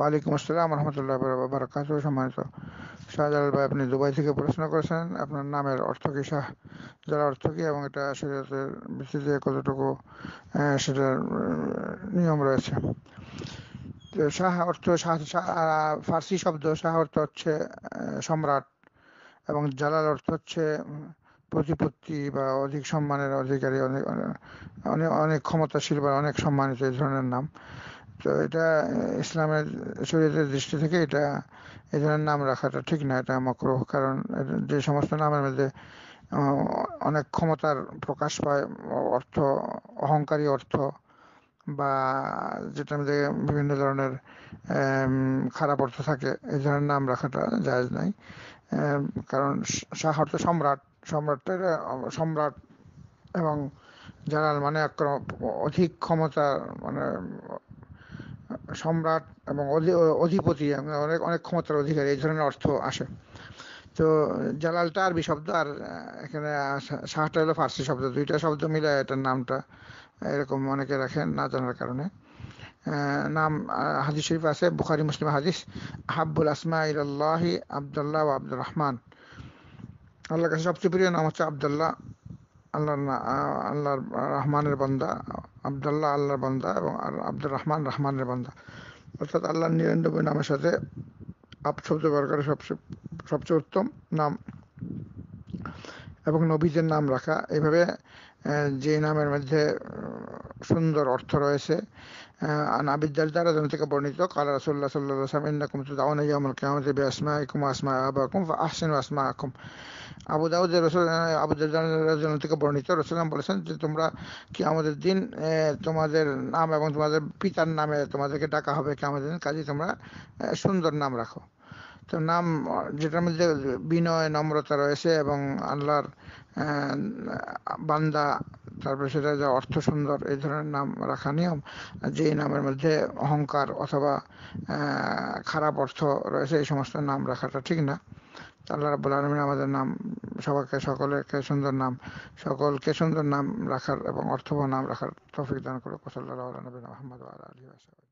ওয়ালাইকুম আসসালাম রহমতুল্লাহ বারাকাত সম্মানিত শাহজালাল ভাই আপনি দুবাই থেকে প্রশ্ন করেছেন আপনার নামের অর্থ কি শাহ যার অর্থ কি এবং এটা শরীয়তের ভিত্তিতে কতটুকু সেটার নিয়ম রয়েছে তো শাহ অর্থ ফার্সি শব্দ শাহ অর্থ হচ্ছে সম্রাট এবং জালাল অর্থ হচ্ছে প্রতিপত্তি বা অধিক সম্মানের অধিকারী অনেক অনেক ক্ষমতাশীল বা অনেক সম্মানিত এই ধরনের নাম তো এটা ইসলামের শরীরের দৃষ্টি থেকে এটা এই ধরনের নাম রাখাটা ঠিক না এটা মকরহ কারণ যে সমস্ত নামের মধ্যে অনেক ক্ষমতার প্রকাশ পায় অর্থ অহংকারী অর্থ বা যেটা মধ্যে বিভিন্ন ধরনের খারাপ অর্থ থাকে এই ধরনের নাম রাখাটা জায়জ নাই কারণ শাহ অর্থ সম্রাট সম্রাটটা সম্রাট এবং জালাল মানে অধিক ক্ষমতা মানে সম্রাট এবং অধিপতি অনেক অনেক ক্ষমতার অধিকারী এই ধরনের অর্থ আসে তো জালালটা আরবি শব্দ আর এখানে শাহটা হলো ফার্সি শব্দ দুইটা শব্দ মিলে এটার নামটা এরকম অনেকে রাখেন না জানার কারণে নাম হাদিস শরীফ আছে বুখারি মুসলিম হাদিস হাব্বুল আসমা ইল্লাহি আবদুল্লাহ ও আব্দুর রহমান আল্লাহ কাছে সবচেয়ে প্রিয় নাম হচ্ছে আবদুল্লাহ আল্লাহর আল্লাহর রহমানের বান্দা আবদুল্লাহ আল্লাহর বান্দা এবং আব্দুর রহমান রহমানের বান্দা অর্থাৎ আল্লাহ নিরানব্বই নামের সাথে আপ শব্দ ব্যবহার সবচেয়ে সবচেয়ে উত্তম নাম এবং নবীদের নাম রাখা এভাবে যে নামের মধ্যে সুন্দর অর্থ রয়েছে নাবিদ্দার দ্বারা থেকে বর্ণিত কালা রসুল্লাহ সাল্লাহ সামিনাকুম তো দাওয়ানা ইয়ামুল কেয়ামতে বে আসমা ইকুম আসমা আবাকুম আহসেন আসমা আকুম আবু দাউদ রসুল আবুদ্দার থেকে বর্ণিত রসুলাম বলেছেন যে তোমরা কি আমাদের দিন তোমাদের নাম এবং তোমাদের পিতার নামে তোমাদেরকে ডাকা হবে কি আমাদের কাজে তোমরা সুন্দর নাম রাখো তো নাম যেটার মধ্যে বিনয় নম্রতা রয়েছে এবং আল্লাহর বান্দা তারপর সেটা যা অর্থ সুন্দর এই ধরনের নাম রাখা নিয়ম যে নামের মধ্যে অহংকার অথবা খারাপ অর্থ রয়েছে এই সমস্ত নাম রাখাটা ঠিক না আল্লাহ রাবুল আলমিন আমাদের নাম সবাইকে সকলকে সুন্দর নাম সকলকে সুন্দর নাম রাখার এবং অর্থবহ নাম রাখার তফিক দান করুক সাল্লাহ আলী